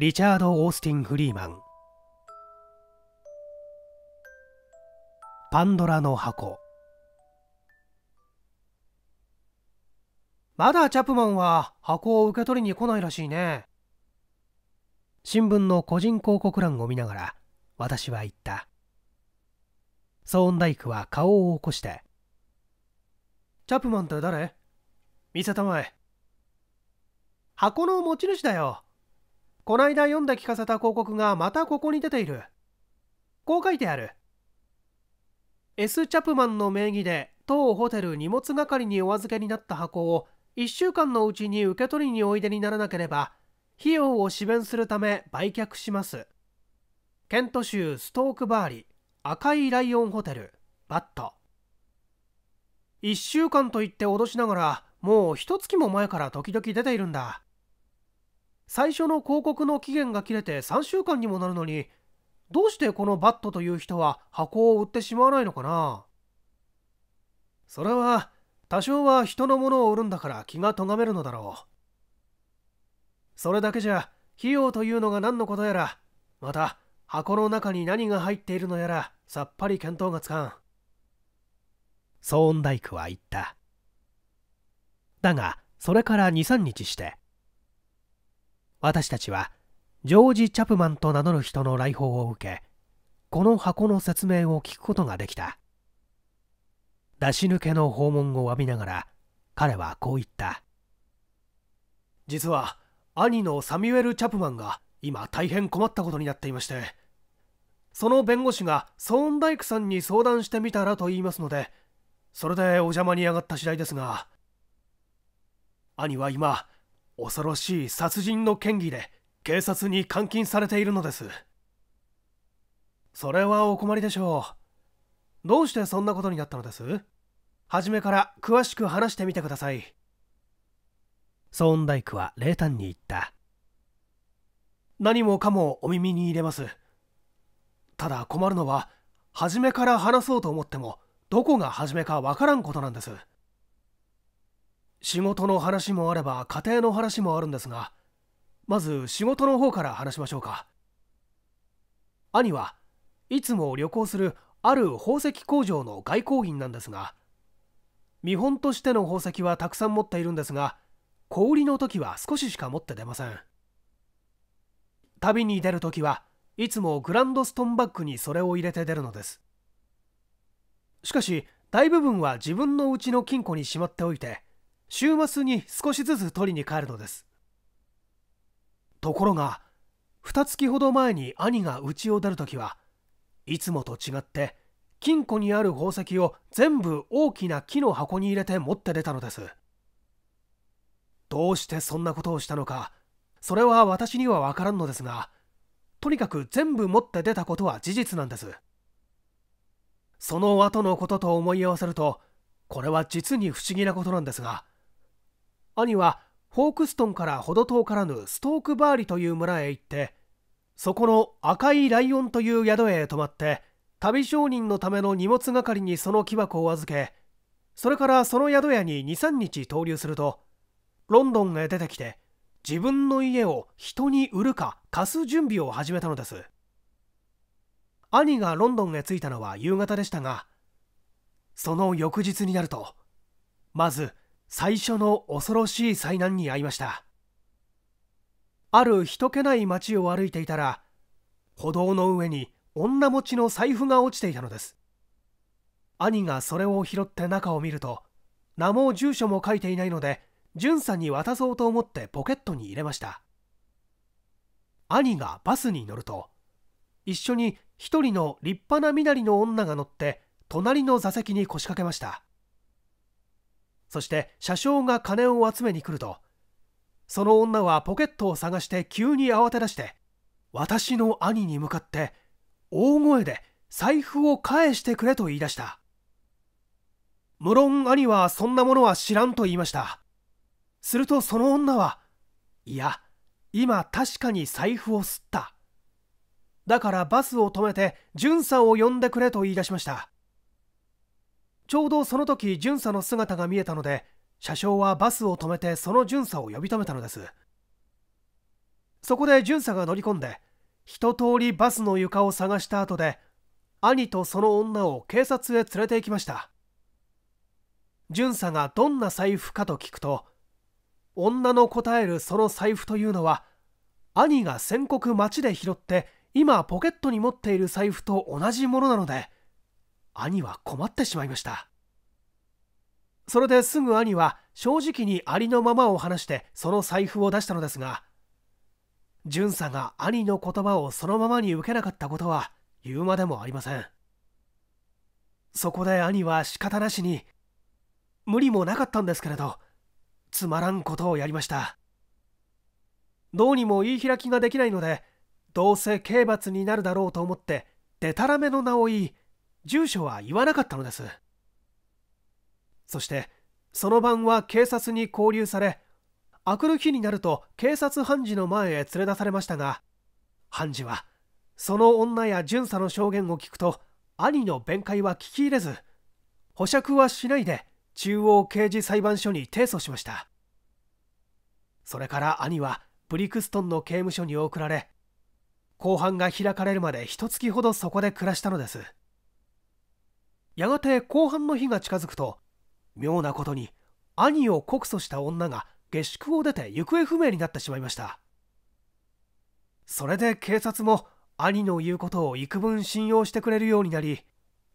リチャード・オースティン・フリーマンパンドラの箱まだチャップマンは箱を受け取りに来ないらしいね新聞の個人広告欄を見ながら私は言ったソーンダイクは顔を起こしてチャップマンって誰見せたまえ箱の持ち主だよこないだ読んで聞かせた広告がまたここに出ている。こう書いてある。S・ チャプマンの名義で当ホテル荷物係にお預けになった箱を1週間のうちに受け取りにおいでにならなければ費用を支弁するため売却しますケント州ストークバーリ赤いライオンホテルバット1週間と言って脅しながらもう一月も前から時々出ているんだ最初の広告の期限が切れて3週間にもなるのにどうしてこのバットという人は箱を売ってしまわないのかなそれは多少は人のものを売るんだから気が咎めるのだろうそれだけじゃ費用というのが何のことやらまた箱の中に何が入っているのやらさっぱり見当がつかんソーンダイクは言っただがそれから23日して私たちはジョージ・チャプマンと名乗る人の来訪を受けこの箱の説明を聞くことができた出し抜けの訪問を浴びながら彼はこう言った実は兄のサミュエル・チャプマンが今大変困ったことになっていましてその弁護士がソーンダイクさんに相談してみたらと言いますのでそれでお邪魔に上がった次第ですが兄は今恐ろしい殺人の嫌疑で警察に監禁されているのですそれはお困りでしょうどうしてそんなことになったのです初めから詳しく話してみてくださいソーンダは冷淡に言った何もかもお耳に入れますただ困るのは初めから話そうと思ってもどこが初めかわからんことなんです仕事の話もあれば家庭の話もあるんですがまず仕事の方から話しましょうか兄はいつも旅行するある宝石工場の外交員なんですが見本としての宝石はたくさん持っているんですが小売りの時は少ししか持って出ません旅に出る時はいつもグランドストンバッグにそれを入れて出るのですしかし大部分は自分のうちの金庫にしまっておいて週末に少しずつ取りに帰るのですところが二月ほど前に兄が家を出るときはいつもと違って金庫にある宝石を全部大きな木の箱に入れて持って出たのですどうしてそんなことをしたのかそれは私には分からんのですがとにかく全部持って出たことは事実なんですその後のことと思い合わせるとこれは実に不思議なことなんですが兄はホークストンから程遠からぬストークバーリという村へ行ってそこの赤いライオンという宿へ泊まって旅商人のための荷物係にその木箱を預けそれからその宿屋に23日投留するとロンドンへ出てきて自分の家を人に売るか貸す準備を始めたのです兄がロンドンへ着いたのは夕方でしたがその翌日になるとまず最初の恐ろしい災難に遭いましたある人気ない町を歩いていたら歩道の上に女持ちの財布が落ちていたのです兄がそれを拾って中を見ると名も住所も書いていないので淳さんに渡そうと思ってポケットに入れました兄がバスに乗ると一緒に一人の立派な身なりの女が乗って隣の座席に腰掛けましたそして車掌が金を集めに来るとその女はポケットを探して急に慌て出して私の兄に向かって大声で財布を返してくれと言い出した無論兄はそんなものは知らんと言いましたするとその女はいや今確かに財布を吸っただからバスを止めて巡査を呼んでくれと言い出しましたちょうどその時巡査の姿が見えたので車掌はバスを止めてその巡査を呼び止めたのですそこで巡査が乗り込んで一通りバスの床を探した後で兄とその女を警察へ連れて行きました巡査がどんな財布かと聞くと女の答えるその財布というのは兄が宣告町で拾って今ポケットに持っている財布と同じものなので兄は困ってしまいましたそれですぐ兄は正直にありのままを話してその財布を出したのですが巡査が兄の言葉をそのままに受けなかったことは言うまでもありませんそこで兄は仕方なしに無理もなかったんですけれどつまらんことをやりましたどうにも言い開きができないのでどうせ刑罰になるだろうと思ってでたらめの名を言い住所は言わなかったのですそしてその晩は警察に拘留され明くる日になると警察判事の前へ連れ出されましたが判事はその女や巡査の証言を聞くと兄の弁解は聞き入れず保釈はしないで中央刑事裁判所に提訴しましたそれから兄はブリクストンの刑務所に送られ公判が開かれるまで一月ほどそこで暮らしたのですやがて後半の日が近づくと妙なことに兄を告訴した女が下宿を出て行方不明になってしまいましたそれで警察も兄の言うことを幾分信用してくれるようになり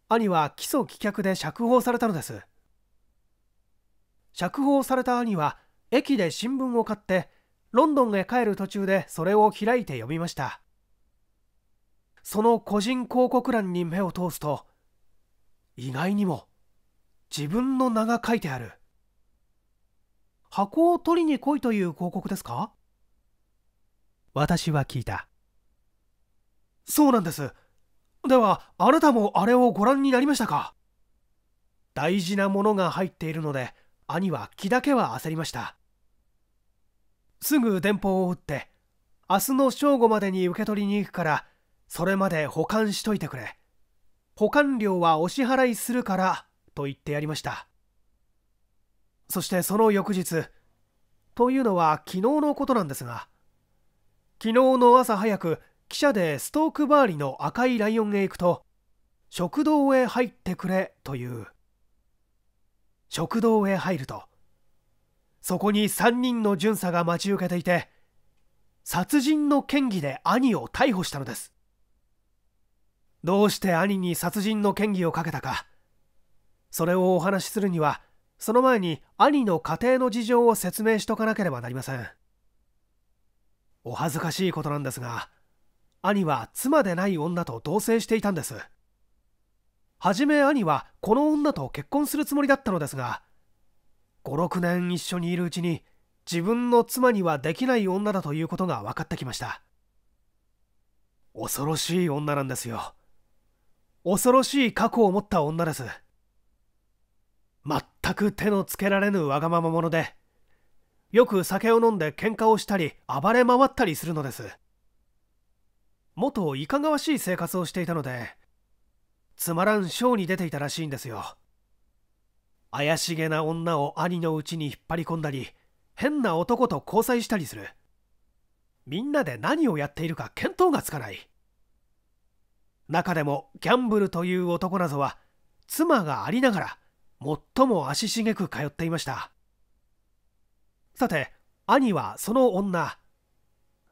兄は起訴棄却で釈放されたのです釈放された兄は駅で新聞を買ってロンドンへ帰る途中でそれを開いて読みましたその個人広告欄に目を通すと意外にも自分の名が書いてある箱を取りに来いという広告ですか私は聞いたそうなんですではあなたもあれをご覧になりましたか大事なものが入っているので兄は気だけは焦りましたすぐ電報を打って明日の正午までに受け取りに行くからそれまで保管しといてくれ保管料はお支払いするからと言ってやりましたそしてその翌日というのは昨日のことなんですが昨日の朝早く汽車でストークバーリの赤いライオンへ行くと食堂へ入ってくれという食堂へ入るとそこに3人の巡査が待ち受けていて殺人の嫌疑で兄を逮捕したのですどうして兄に殺人の嫌疑をかけたかそれをお話しするにはその前に兄の家庭の事情を説明しとかなければなりませんお恥ずかしいことなんですが兄は妻でない女と同棲していたんです初め兄はこの女と結婚するつもりだったのですが56年一緒にいるうちに自分の妻にはできない女だということが分かってきました恐ろしい女なんですよ恐ろしい過去を持った女です全く手のつけられぬわがまま者でよく酒を飲んで喧嘩をしたり暴れ回ったりするのです元いかがわしい生活をしていたのでつまらんショーに出ていたらしいんですよ怪しげな女を兄のうちに引っ張り込んだり変な男と交際したりするみんなで何をやっているか見当がつかない中でもギャンブルという男なぞは妻がありながら最も足しげく通っていましたさて兄はその女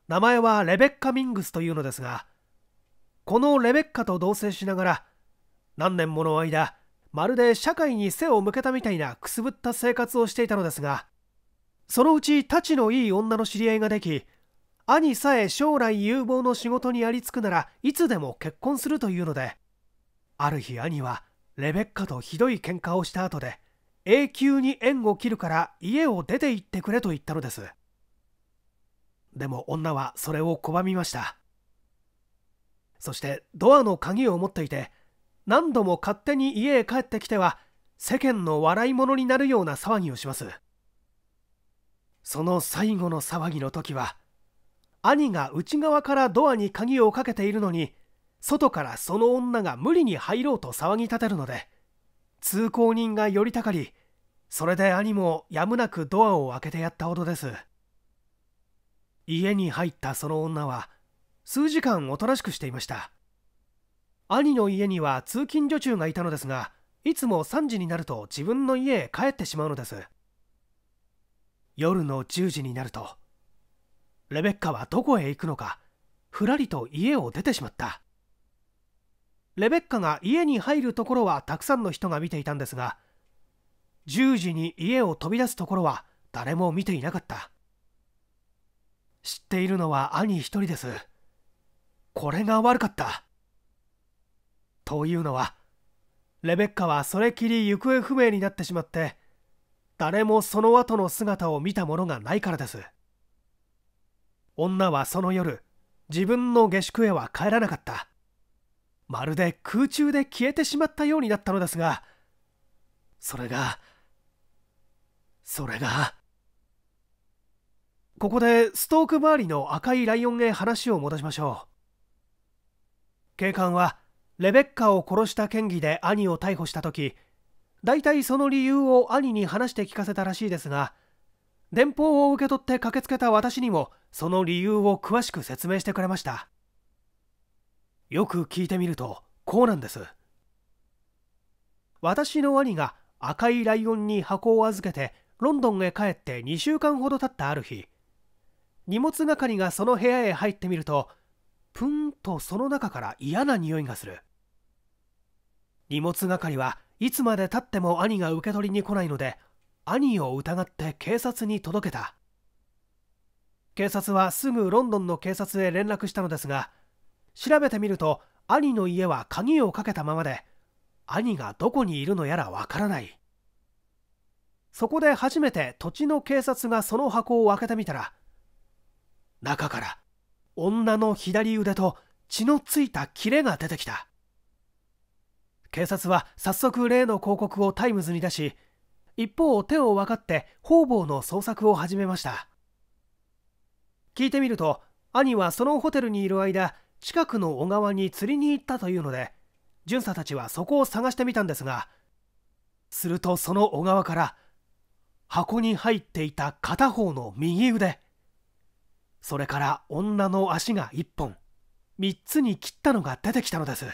名前はレベッカ・ミングスというのですがこのレベッカと同棲しながら何年もの間まるで社会に背を向けたみたいなくすぶった生活をしていたのですがそのうちたちのいい女の知り合いができ兄さえ将来有望の仕事にありつくならいつでも結婚するというのである日兄はレベッカとひどい喧嘩をした後で永久に縁を切るから家を出て行ってくれと言ったのですでも女はそれを拒みましたそしてドアの鍵を持っていて何度も勝手に家へ帰ってきては世間の笑い者になるような騒ぎをしますその最後の騒ぎの時は兄が内側からドアに鍵をかけているのに外からその女が無理に入ろうと騒ぎ立てるので通行人が寄りたかりそれで兄もやむなくドアを開けてやったほどです家に入ったその女は数時間おとなしくしていました兄の家には通勤女中がいたのですがいつも3時になると自分の家へ帰ってしまうのです夜の10時になるとレベッカはどこへ行くのかふらりと家を出てしまったレベッカが家に入るところはたくさんの人が見ていたんですが10時に家を飛び出すところは誰も見ていなかった知っているのは兄一人ですこれが悪かったというのはレベッカはそれきり行方不明になってしまって誰もその後の姿を見たものがないからです女はその夜自分の下宿へは帰らなかったまるで空中で消えてしまったようになったのですがそれがそれがここでストーク周りの赤いライオンへ話を戻しましょう警官はレベッカを殺した嫌疑で兄を逮捕した時大体その理由を兄に話して聞かせたらしいですが電報を受け取って駆けつけた私にもその理由を詳しく説明してくれましたよく聞いてみるとこうなんです私の兄が赤いライオンに箱を預けてロンドンへ帰って2週間ほど経ったある日荷物係がその部屋へ入ってみるとプンとその中から嫌な匂いがする荷物係はいつまでたっても兄が受け取りに来ないので兄を疑って警察に届けた警察はすぐロンドンの警察へ連絡したのですが調べてみると兄の家は鍵をかけたままで兄がどこにいるのやらわからないそこで初めて土地の警察がその箱を開けてみたら中から女の左腕と血のついたキレが出てきた警察は早速例の広告をタイムズに出し一方手を分かって方々の捜索を始めました聞いてみると兄はそのホテルにいる間近くの小川に釣りに行ったというので巡査たちはそこを探してみたんですがするとその小川から箱に入っていた片方の右腕それから女の足が1本3つに切ったのが出てきたのです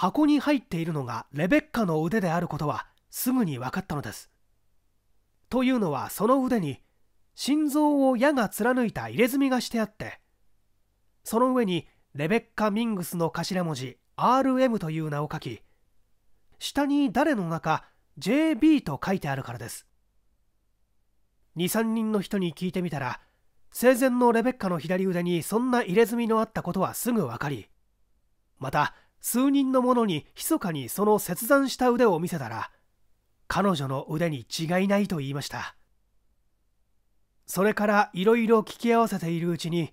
箱に入っているのがレベッカの腕であることはすぐに分かったのですというのはその腕に心臓を矢が貫いた入れ墨がしてあってその上にレベッカ・ミングスの頭文字 RM という名を書き下に誰の中 JB と書いてあるからです23人の人に聞いてみたら生前のレベッカの左腕にそんな入れ墨のあったことはすぐ分かりまた数人の者に密かにその切断した腕を見せたら彼女の腕に違いないと言いましたそれからいろいろ聞き合わせているうちに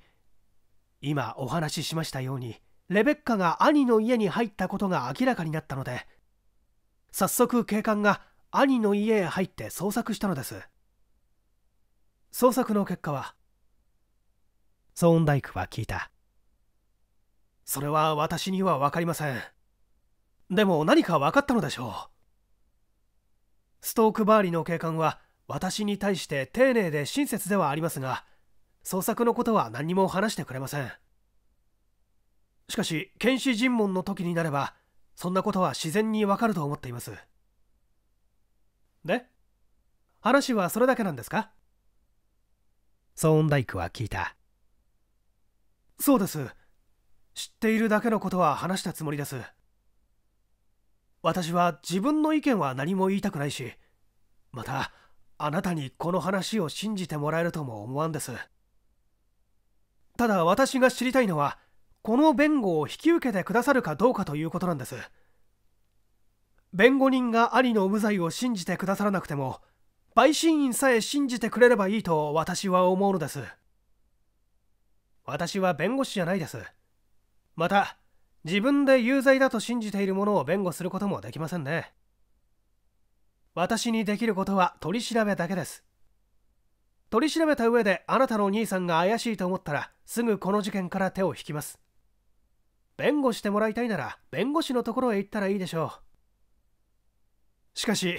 今お話ししましたようにレベッカが兄の家に入ったことが明らかになったので早速警官が兄の家へ入って捜索したのです捜索の結果はソーンダイクは聞いたそれは私には分かりませんでも何か分かったのでしょうストークバーリの警官は私に対して丁寧で親切ではありますが捜索のことは何も話してくれませんしかし検視尋問の時になればそんなことは自然にわかると思っていますで話はそれだけなんですかソーンダイクは聞いたそうです知っているだけのことは話したつもりです私は自分の意見は何も言いたくないしまたあなたにこの話を信じてもらえるとも思わんですただ私が知りたいのはこの弁護を引き受けてくださるかどうかということなんです弁護人が兄の無罪を信じてくださらなくても陪審員さえ信じてくれればいいと私は思うのです私は弁護士じゃないですまた自分で有罪だと信じているものを弁護することもできませんね私にできることは取り調べだけです取り調べた上であなたのお兄さんが怪しいと思ったらすぐこの事件から手を引きます弁護してもらいたいなら弁護士のところへ行ったらいいでしょうしかし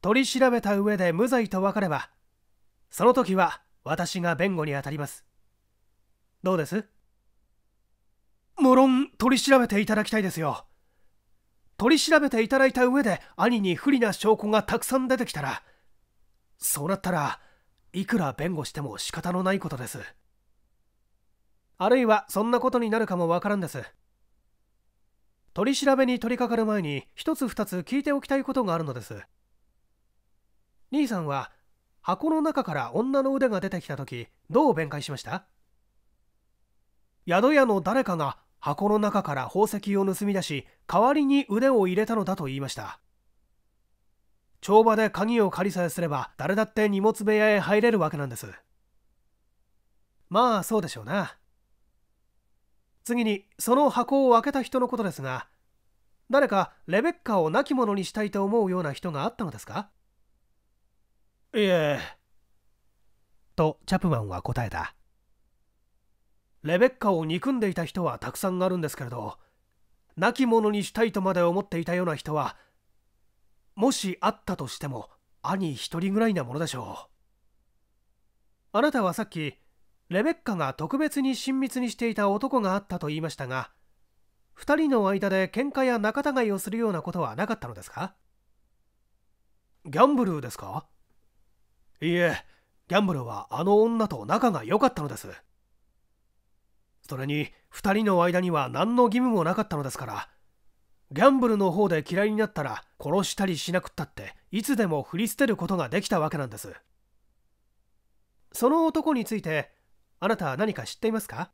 取り調べた上で無罪と分かればその時は私が弁護にあたりますどうです無論取り調べていただきたいですよ取り調べていただいた上で兄に不利な証拠がたくさん出てきたらそうなったらいくら弁護しても仕方のないことですあるいはそんなことになるかもわからんです取り調べに取り掛かる前に一つ二つ聞いておきたいことがあるのです兄さんは箱の中から女の腕が出てきた時どう弁解しました宿屋の誰かが箱の中から宝石を盗み出し代わりに腕を入れたのだと言いました帳場で鍵を借りさえすれば誰だって荷物部屋へ入れるわけなんですまあそうでしょうな次にその箱を開けた人のことですが誰かレベッカを亡き者にしたいと思うような人があったのですかいえとチャプマンは答えたレベッカを憎んでいた人はたくさんあるんですけれど亡き者にしたいとまで思っていたような人はもしあったとしても兄一人ぐらいなものでしょうあなたはさっきレベッカが特別に親密にしていた男があったと言いましたが2人の間で喧嘩や仲違いをするようなことはなかったのですかギャンブルですかいいえギャンブルはあの女と仲が良かったのですそれに2人の間には何の義務もなかったのですからギャンブルの方で嫌いになったら殺したりしなくったっていつでも振り捨てることができたわけなんですその男についてあなた何か知っていますか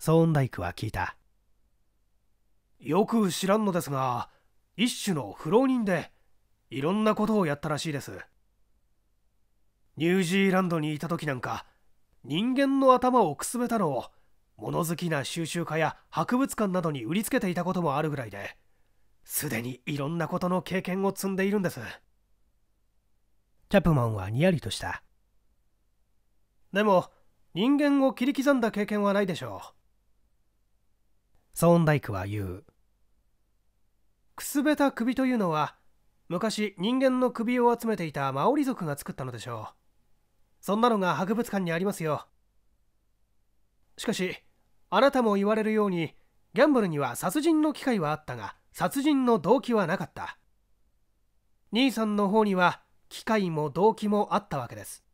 ソーンダイクは聞いたよく知らんのですが一種の不浪人でいろんなことをやったらしいですニュージーランドにいた時なんか人間の頭をくすべたのを物好きな収集家や博物館などに売りつけていたこともあるぐらいですでにいろんなことの経験を積んでいるんですチャプマンはにやりとしたでも人間を切り刻んだ経験はないでしょうソーンダイクは言うくすべた首というのは昔人間の首を集めていたマオリ族が作ったのでしょうそんなのが博物館にありますよしかしあなたも言われるようにギャンブルには殺人の機会はあったが殺人の動機はなかった兄さんの方には機会も動機もあったわけです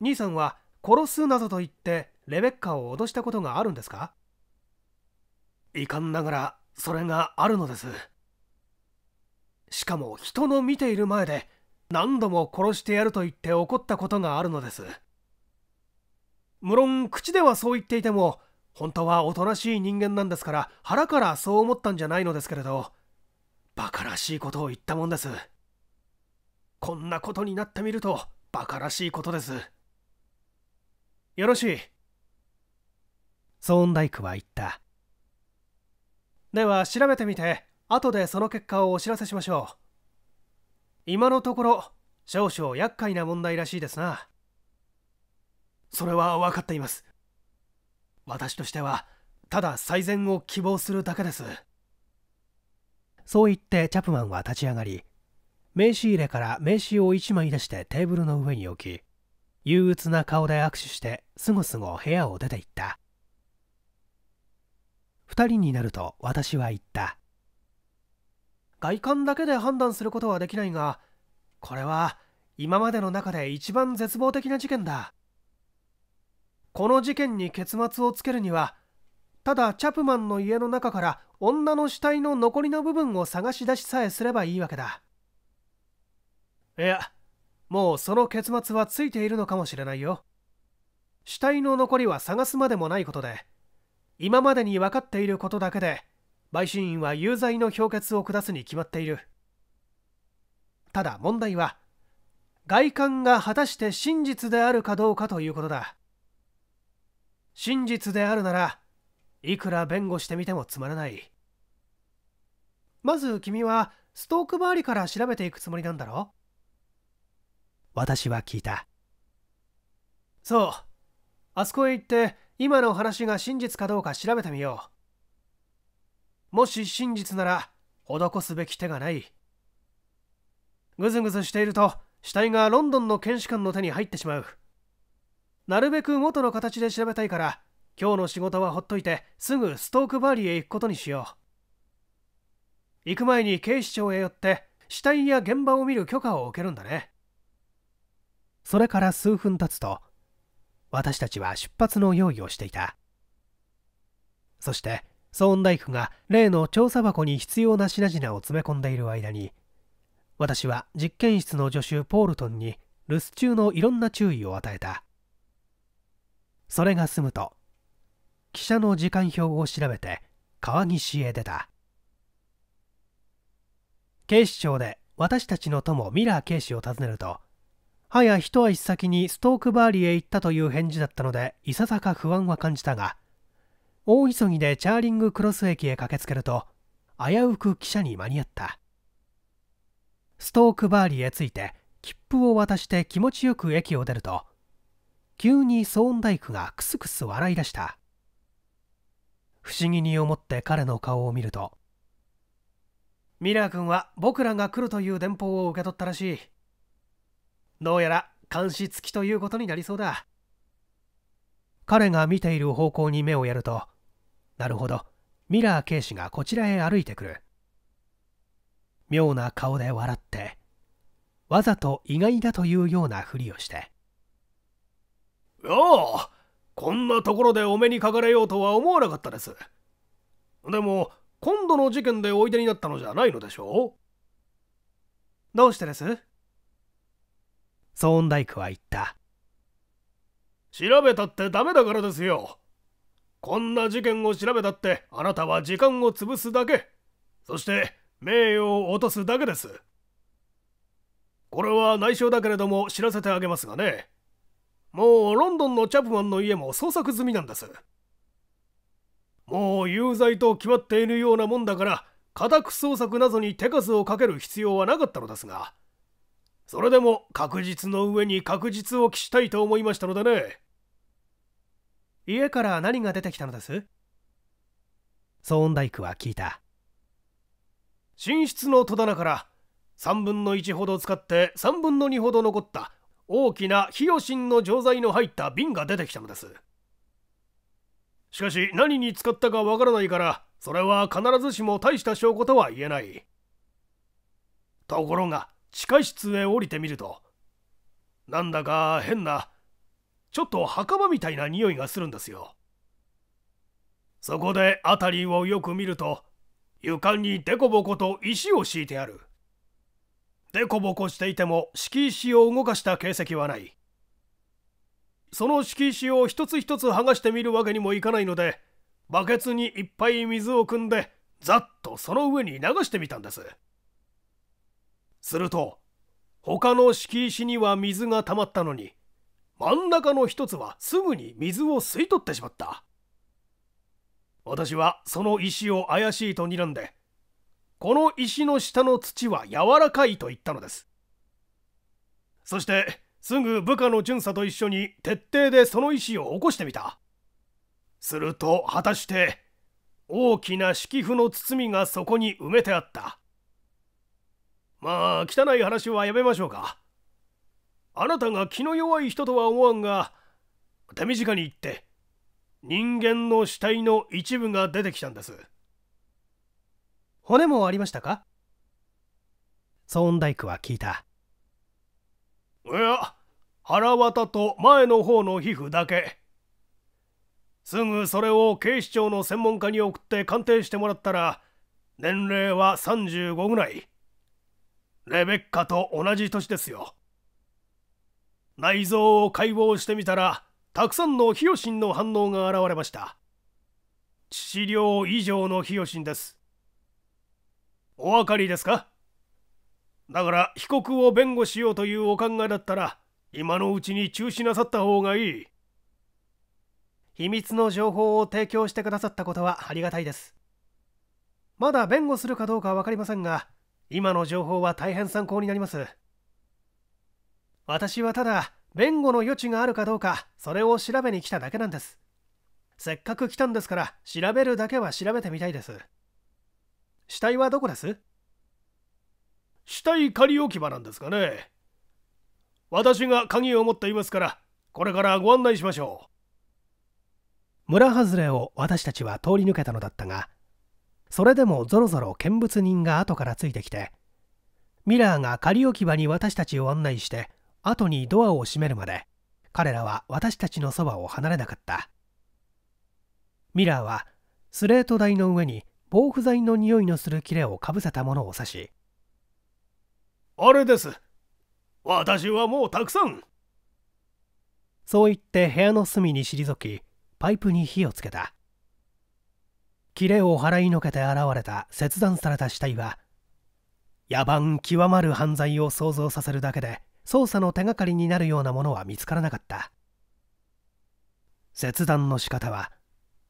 兄さんは殺すなどと言ってレベッカを脅したことがあるんですか遺憾ながらそれがあるのですしかも人の見ている前で何度も殺してやると言って怒ったことがあるのです無論口ではそう言っていても本当はおとなしい人間なんですから腹からそう思ったんじゃないのですけれどバカらしいことを言ったもんですこんなことになってみるとバカらしいことですよろしいソーンダイクは言ったでは調べてみて後でその結果をお知らせしましょう今のところ少々厄介な問題らしいですなそれは分かっています私としてはただ最善を希望するだけですそう言ってチャプマンは立ち上がり名刺入れから名刺を1枚出してテーブルの上に置き憂鬱な顔で握手してすごすご部屋を出て行った2人になると私は言った外観だけで判断することはできないがこれは今までの中で一番絶望的な事件だこの事件に結末をつけるにはただチャプマンの家の中から女の死体の残りの部分を探し出しさえすればいいわけだいやもうその結末はついているのかもしれないよ死体の残りは探すまでもないことで今までに分かっていることだけで陪審員は有罪の評決を下すに決まっているただ問題は外観が果たして真実であるかどうかということだ真実であるならいくら弁護してみてもつまらないまず君はストーク周りから調べていくつもりなんだろ私は聞いたそうあそこへ行って今の話が真実かどうか調べてみようもし真実なら施すべき手がないぐずぐずしていると死体がロンドンの検視官の手に入ってしまうなるべく元の形で調べたいから今日の仕事はほっといてすぐストークバーリーへ行くことにしよう行く前に警視庁へ寄って死体や現場を見る許可を受けるんだねそれから数分経つと私たちは出発の用意をしていたそしてソーンダイクが例の調査箱に必要な品々を詰め込んでいる間に私は実験室の助手ポールトンに留守中のいろんな注意を与えたそれが済むと記者の時間表を調べて川岸へ出た警視庁で私たちの友ミラー警視を訪ねるとはや一足先にストークバーリへ行ったという返事だったのでいささか不安は感じたが大急ぎでチャーリングクロス駅へ駆けつけると危うく汽車に間に合ったストークバーリーへ着いて切符を渡して気持ちよく駅を出ると急にソーンダイクがクスクス笑い出した不思議に思って彼の顔を見るとミラー君は僕らが来るという電報を受け取ったらしいどうやら監視付きということになりそうだ彼が見ている方向に目をやるとなるほど。ミラー警視がこちらへ歩いてくる。妙な顔で笑って、わざと意外だというようなふりをして。ああ、こんなところでお目にかかれようとは思わなかったです。でも、今度の事件でおいでになったのじゃないのでしょうどうしてですソーンダイクは言った。調べたってダメだからですよ。こんな事件を調べたってあなたは時間を潰すだけそして名誉を落とすだけですこれは内緒だけれども知らせてあげますがねもうロンドンのチャップマンの家も捜索済みなんですもう有罪と決まっているようなもんだから家宅捜索などに手数をかける必要はなかったのですがそれでも確実の上に確実を期したいと思いましたのでね家から何が出てきたのですソーンダイクは聞いた寝室の戸棚から3分の1ほど使って3分の2ほど残った大きなヒヨシンの錠剤の入った瓶が出てきたのですしかし何に使ったかわからないからそれは必ずしも大した証拠とは言えないところが地下室へ降りてみるとなんだか変なちょっと墓場みたいな匂いがするんですよそこで辺りをよく見ると床にデコボコと石を敷いてあるデコボコしていても敷石を動かした形跡はないその敷石を一つ一つ剥がしてみるわけにもいかないのでバケツにいっぱい水を汲んでざっとその上に流してみたんですすると他の敷石には水が溜まったのに真ん中の一つはすぐに水を吸い取ってしまった私はその石を怪しいと睨んでこの石の下の土は柔らかいと言ったのですそしてすぐ部下の巡査と一緒に徹底でその石を起こしてみたすると果たして大きな敷布の包みがそこに埋めてあったまあ汚い話はやめましょうかあなたが気の弱い人とは思わんが手短に言って人間の死体の一部が出てきたんです骨もありましたかソーンダイクは聞いたいや腹綿と前の方の皮膚だけすぐそれを警視庁の専門家に送って鑑定してもらったら年齢は35ぐらいレベッカと同じ年ですよ内臓を解剖してみたらたくさんのヒヨシンの反応が現れました致死量以上のヒヨシンですお分かりですかだから被告を弁護しようというお考えだったら今のうちに中止なさった方がいい秘密の情報を提供してくださったことはありがたいですまだ弁護するかどうか分かりませんが今の情報は大変参考になります私はただ弁護の余地があるかどうかそれを調べに来ただけなんですせっかく来たんですから調べるだけは調べてみたいです死体はどこです死体仮置き場なんですかね私が鍵を持っていますからこれからご案内しましょう村外れを私たちは通り抜けたのだったがそれでもぞろぞろ見物人が後からついてきてミラーが仮置き場に私たちを案内して後にドアを閉めるまで彼らは私たちのそばを離れなかったミラーはスレート台の上に防腐剤の匂いのするキれをかぶせたものを指しあれです私はもうたくさんそう言って部屋の隅に退きパイプに火をつけたキレを払いのけて現れた切断された死体は野蛮極まる犯罪を想像させるだけで捜査の手がかりになるようなものは見つからなかった切断の仕方は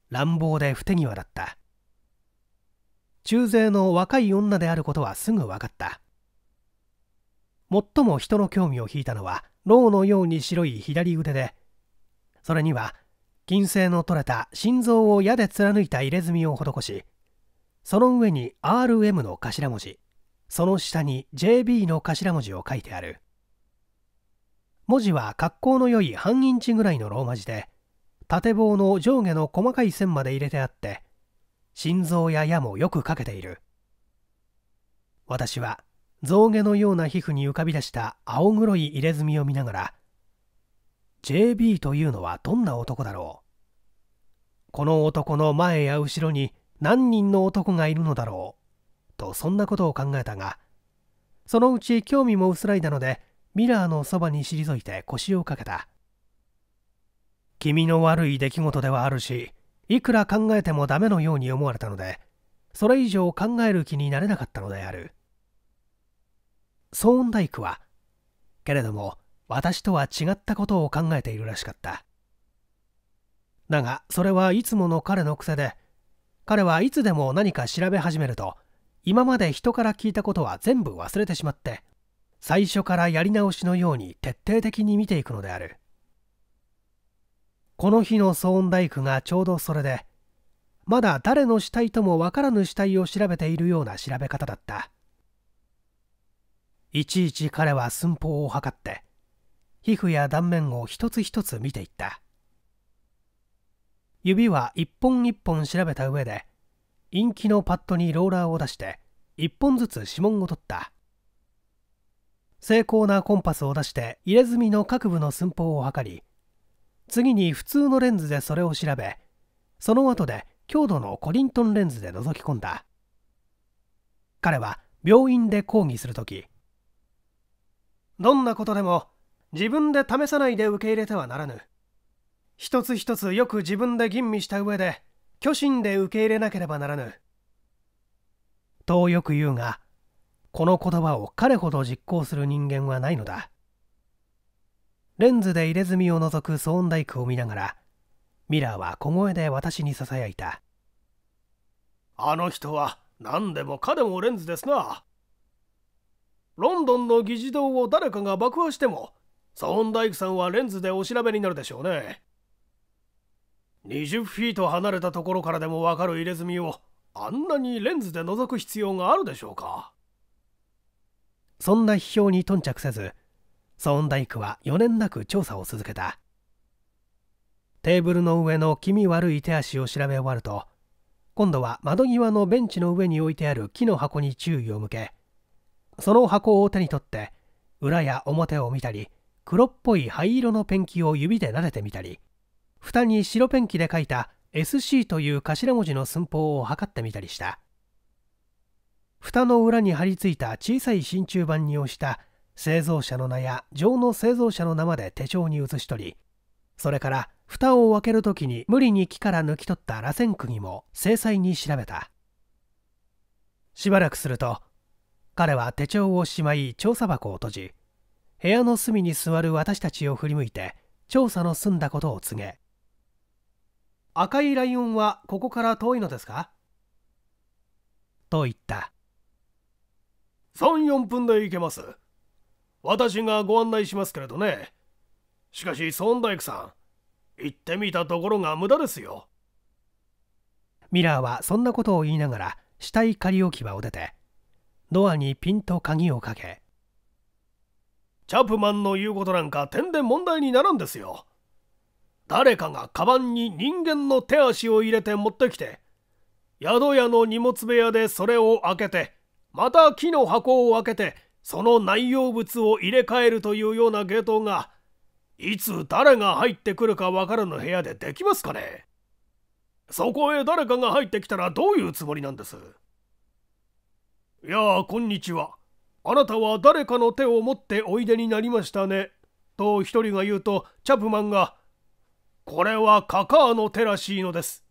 乱暴で不手際だった中世の若い女であることはすぐ分かった最も人の興味を引いたのはろうのように白い左腕でそれには金星の取れた心臓を矢で貫いた入れ墨を施しその上に RM の頭文字その下に JB の頭文字を書いてある文字は格好の良い半インチぐらいのローマ字で縦棒の上下の細かい線まで入れてあって心臓や矢もよく描けている私は象牙のような皮膚に浮かび出した青黒い入れ墨を見ながら JB というのはどんな男だろうこの男の前や後ろに何人の男がいるのだろうとそんなことを考えたがそのうち興味も薄らいだのでミラーのそばに退いて腰をかけた君の悪い出来事ではあるしいくら考えてもダメのように思われたのでそれ以上考える気になれなかったのであるソーンダイクはけれども私とは違ったことを考えているらしかっただがそれはいつもの彼の癖で彼はいつでも何か調べ始めると今まで人から聞いたことは全部忘れてしまって最初からやり直しのように徹底的に見ていくのであるこの日の騒音大工がちょうどそれでまだ誰の死体ともわからぬ死体を調べているような調べ方だったいちいち彼は寸法を測って皮膚や断面を一つ一つ見ていった指は一本一本調べた上で陰気のパッドにローラーを出して一本ずつ指紋を取った精巧なコンパスを出して入れ墨の各部の寸法を測り次に普通のレンズでそれを調べその後で強度のコリントンレンズで覗き込んだ彼は病院で抗議する時どんなことでも自分で試さないで受け入れてはならぬ一つ一つよく自分で吟味した上で虚心で受け入れなければならぬとよく言うがこの言葉を彼ほど実行する人間はないのだレンズで入れ墨を除くソーンダイクを見ながらミラーは小声で私にささやいたあの人は何でもかでもレンズですなロンドンの議事堂を誰かが爆破してもソーンダイクさんはレンズでお調べになるでしょうね20フィート離れたところからでもわかる入れ墨をあんなにレンズで覗く必要があるでしょうかそんな批評に頓着せず孫ーンダイクは4年なく調査を続けたテーブルの上の気味悪い手足を調べ終わると今度は窓際のベンチの上に置いてある木の箱に注意を向けその箱を手に取って裏や表を見たり黒っぽい灰色のペンキを指で撫でてみたり蓋に白ペンキで書いた SC という頭文字の寸法を測ってみたりした蓋の裏に貼り付いた小さい真鍮板に押した製造者の名や錠の製造者の名まで手帳に写し取りそれから蓋を開ける時に無理に木から抜き取った螺旋釘も精細に調べたしばらくすると彼は手帳をしまい調査箱を閉じ部屋の隅に座る私たちを振り向いて調査の済んだことを告げ赤いライオンはここから遠いのですかと言った34分で行けます私がご案内しますけれどねしかしソーンダイクさん行ってみたところが無駄ですよミラーはそんなことを言いながら死体仮置き場を出てドアにピンと鍵をかけチャップマンの言うことなんか点で問題にならんですよ誰かがカバンに人間の手足を入れて持ってきて宿屋の荷物部屋でそれを開けてまた木の箱を開けてその内容物を入れ替えるというようなゲートがいつ誰が入ってくるかわからぬ部屋でできますかねそこへ誰かが入ってきたらどういうつもりなんですやあこんにちはあなたは誰かの手を持っておいでになりましたねと一人が言うとチャプマンが「これはカカアの手らしいのです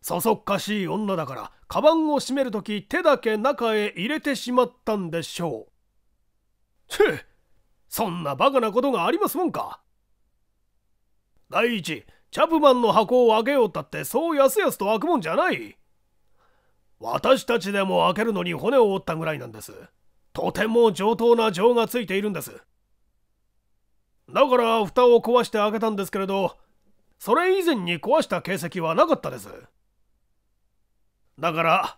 そそっかしい女だからカバンを閉めるとき手だけ中へ入れてしまったんでしょう。チそんなバカなことがありますもんか。第一、チャプマンの箱を開けようったってそうやすやすと開くもんじゃない。私たちでも開けるのに骨を折ったぐらいなんです。とても上等な情がついているんです。だから蓋を壊して開けたんですけれど、それ以前に壊した形跡はなかったです。だから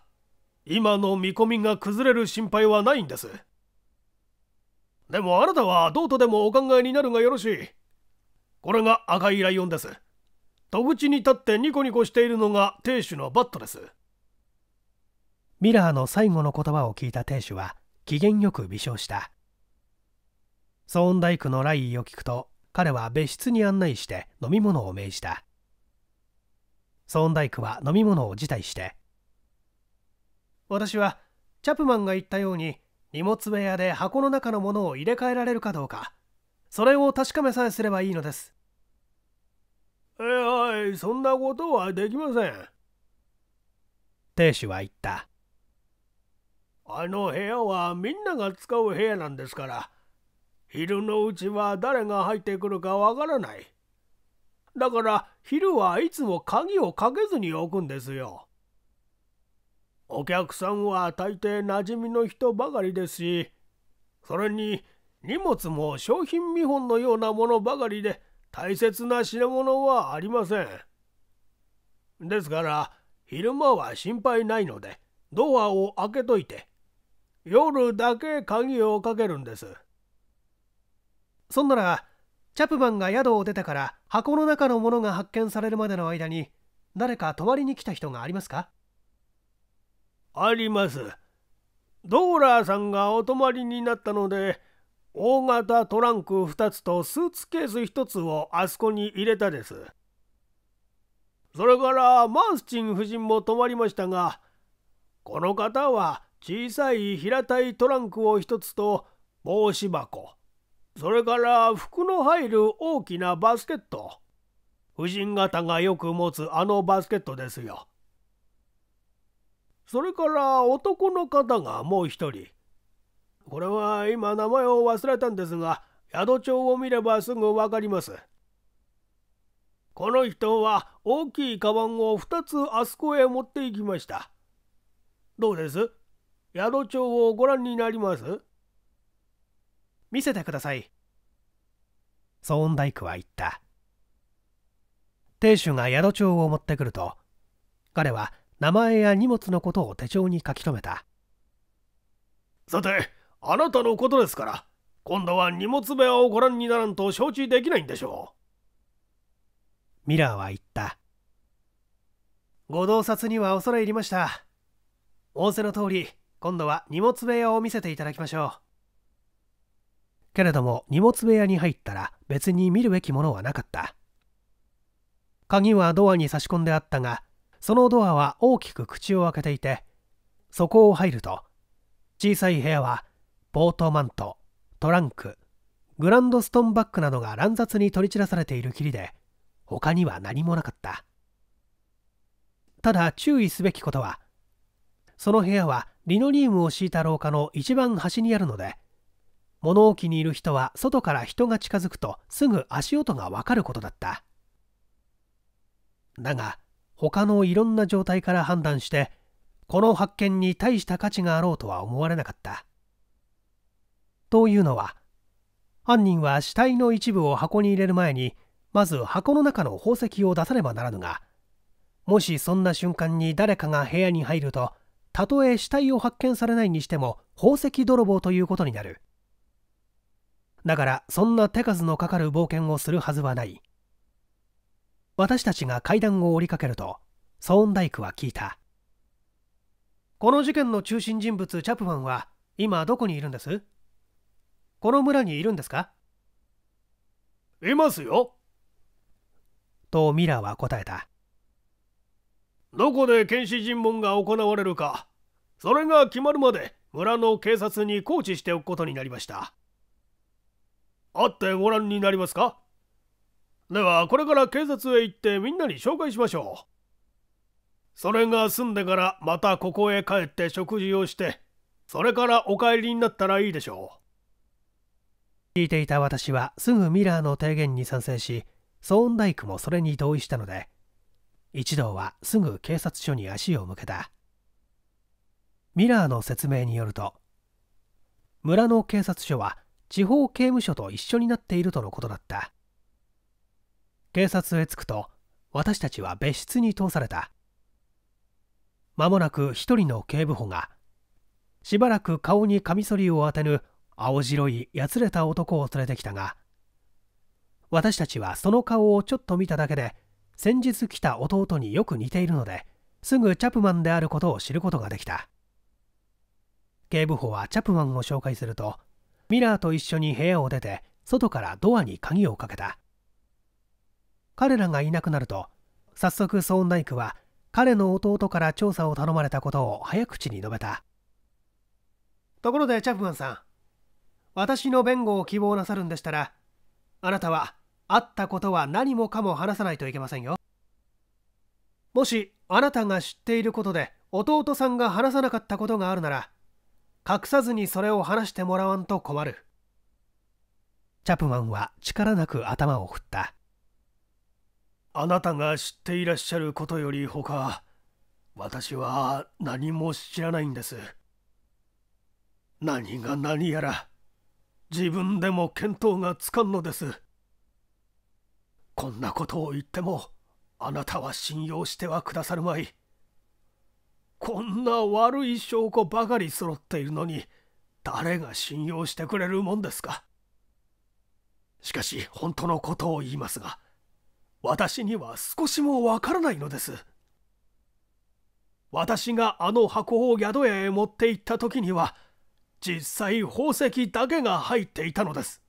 今の見込みが崩れる心配はないんですでもあなたはどうとでもお考えになるがよろしいこれが赤いライオンです戸口に立ってニコニコしているのが亭主のバットですミラーの最後の言葉を聞いた亭主は機嫌よく微笑したソーンダイクの来意を聞くと彼は別室に案内して飲み物を命じたソーンダイクは飲み物を辞退して私はチャプマンが言ったように荷物部屋で箱の中のものを入れ替えられるかどうかそれを確かめさえすればいいのですえはいそんなことはできません亭主は言ったあの部屋はみんなが使う部屋なんですから昼のうちは誰が入ってくるかわからないだから昼はいつも鍵をかけずに置くんですよお客さんは大抵馴染みの人ばかりですしそれに荷物も商品見本のようなものばかりで大切な品物はありませんですから昼間は心配ないのでドアを開けといて夜だけ鍵をかけるんですそんならチャプマンが宿を出てから箱の中のものが発見されるまでの間に誰か泊まりに来た人がありますかあります。ドーラーさんがお泊まりになったので、大型トランク2つとスーツケース1つをあそこに入れたです。それからマースチン夫人も泊まりましたが、この方は小さい平たいトランクを1つと帽子箱、それから服の入る大きなバスケット、夫人方がよく持つあのバスケットですよ。それから男の方がもう一人。これは今名前を忘れたんですが、宿帳を見ればすぐわかります。この人は大きいカバンを2つあそこへ持っていきました。どうです宿帳をご覧になります見せてください。騒音大工は言った。亭主が宿帳を持ってくると、彼は名前や荷物のことを手帳に書き留めたさてあなたのことですから今度は荷物部屋をご覧にならんと承知できないんでしょうミラーは言ったご洞察には恐れ入りました仰せの通り今度は荷物部屋を見せていただきましょうけれども荷物部屋に入ったら別に見るべきものはなかった鍵はドアに差し込んであったがそのドアは大きく口を開けていてそこを入ると小さい部屋はポートマントトランクグランドストンバッグなどが乱雑に取り散らされているきりで他には何もなかったただ注意すべきことはその部屋はリノリウムを敷いた廊下の一番端にあるので物置にいる人は外から人が近づくとすぐ足音がわかることだっただが他のいろんな状態から判断してこの発見に大した価値があろうとは思われなかったというのは犯人は死体の一部を箱に入れる前にまず箱の中の宝石を出さねばならぬがもしそんな瞬間に誰かが部屋に入るとたとえ死体を発見されないにしても宝石泥棒ということになるだからそんな手数のかかる冒険をするはずはない私たちが階段を降りかけるとソーンダイクは聞いたこの事件の中心人物チャプマンは今どこにいるんですこの村にいるんですかいますよとミラーは答えたどこで検視尋問が行われるかそれが決まるまで村の警察に告知しておくことになりました会ってご覧になりますかではこれから警察へ行ってみんなに紹介しましょうそれが済んでからまたここへ帰って食事をしてそれからお帰りになったらいいでしょう聞いていた私はすぐミラーの提言に賛成しソーンダイクもそれに同意したので一同はすぐ警察署に足を向けたミラーの説明によると村の警察署は地方刑務所と一緒になっているとのことだった警察へ着くと私たちは別室に通された間もなく一人の警部補がしばらく顔にカミソリを当てぬ青白いやつれた男を連れてきたが私たちはその顔をちょっと見ただけで先日来た弟によく似ているのですぐチャプマンであることを知ることができた警部補はチャプマンを紹介するとミラーと一緒に部屋を出て外からドアに鍵をかけた彼らがいなくなると早速ソーンナイクは彼の弟から調査を頼まれたことを早口に述べたところでチャプマンさん私の弁護を希望なさるんでしたらあなたは会ったことは何もかも話さないといけませんよもしあなたが知っていることで弟さんが話さなかったことがあるなら隠さずにそれを話してもらわんと困るチャプマンは力なく頭を振ったあなたが知っていらっしゃることよりほか私は何も知らないんです何が何やら自分でも見当がつかんのですこんなことを言ってもあなたは信用してはくださるまいこんな悪い証拠ばかり揃っているのに誰が信用してくれるもんですかしかし本当のことを言いますが私には少しもわからないのです私があの箱を宿屋へ持って行った時には実際宝石だけが入っていたのです